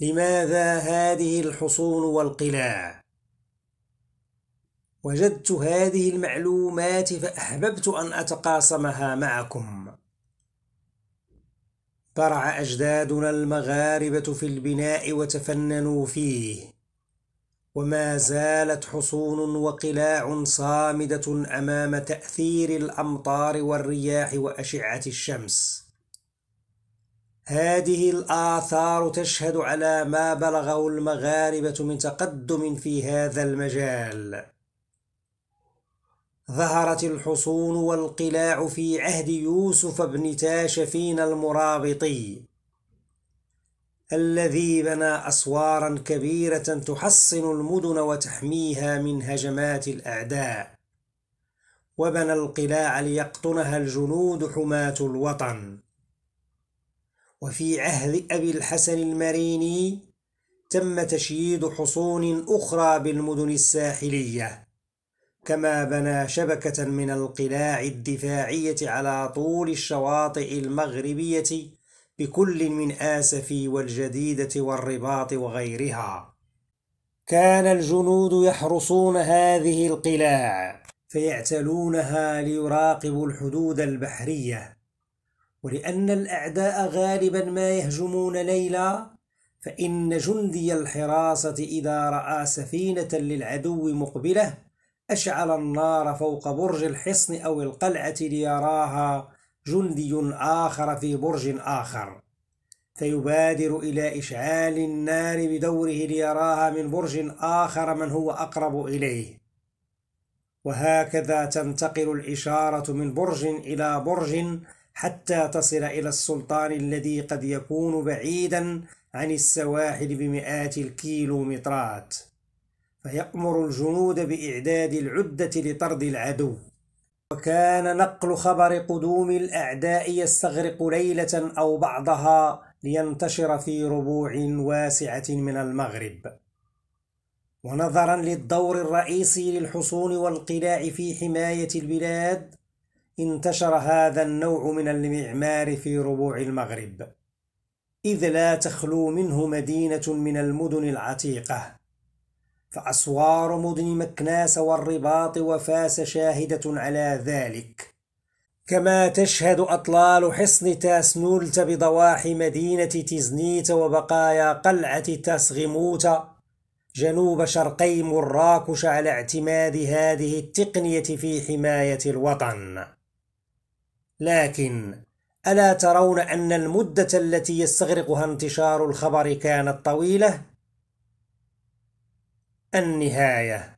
لماذا هذه الحصون والقلاع وجدت هذه المعلومات فأحببت أن أتقاسمها معكم برع أجدادنا المغاربة في البناء وتفننوا فيه وما زالت حصون وقلاع صامدة أمام تأثير الأمطار والرياح وأشعة الشمس هذه الآثار تشهد على ما بلغه المغاربة من تقدم في هذا المجال ظهرت الحصون والقلاع في عهد يوسف بن تاشفين المرابطي الذي بنى أسوارا كبيرة تحصن المدن وتحميها من هجمات الأعداء وبنى القلاع ليقطنها الجنود حماة الوطن وفي عهد أبي الحسن المريني تم تشييد حصون أخرى بالمدن الساحلية كما بنى شبكة من القلاع الدفاعية على طول الشواطئ المغربية بكل من آسفي والجديدة والرباط وغيرها كان الجنود يحرسون هذه القلاع فيعتلونها ليراقبوا الحدود البحرية ولأن الأعداء غالبا ما يهجمون ليلا فإن جندي الحراسة إذا رأى سفينة للعدو مقبلة أشعل النار فوق برج الحصن أو القلعة ليراها جندي آخر في برج آخر فيبادر إلى إشعال النار بدوره ليراها من برج آخر من هو أقرب إليه وهكذا تنتقل الإشارة من برج إلى برج حتى تصل إلى السلطان الذي قد يكون بعيدا عن السواحل بمئات الكيلومترات فيأمر الجنود بإعداد العدة لطرد العدو وكان نقل خبر قدوم الأعداء يستغرق ليلة أو بعضها لينتشر في ربوع واسعة من المغرب ونظرا للدور الرئيسي للحصون والقلاع في حماية البلاد انتشر هذا النوع من المعمار في ربوع المغرب إذ لا تخلو منه مدينة من المدن العتيقة فأسوار مدن مكناس والرباط وفاس شاهدة على ذلك كما تشهد أطلال حصن تاسنولت بضواحي مدينة تزنيت وبقايا قلعة تاسغموت جنوب شرقي مراكش على اعتماد هذه التقنية في حماية الوطن لكن ألا ترون أن المدة التي يستغرقها انتشار الخبر كانت طويلة؟ النهاية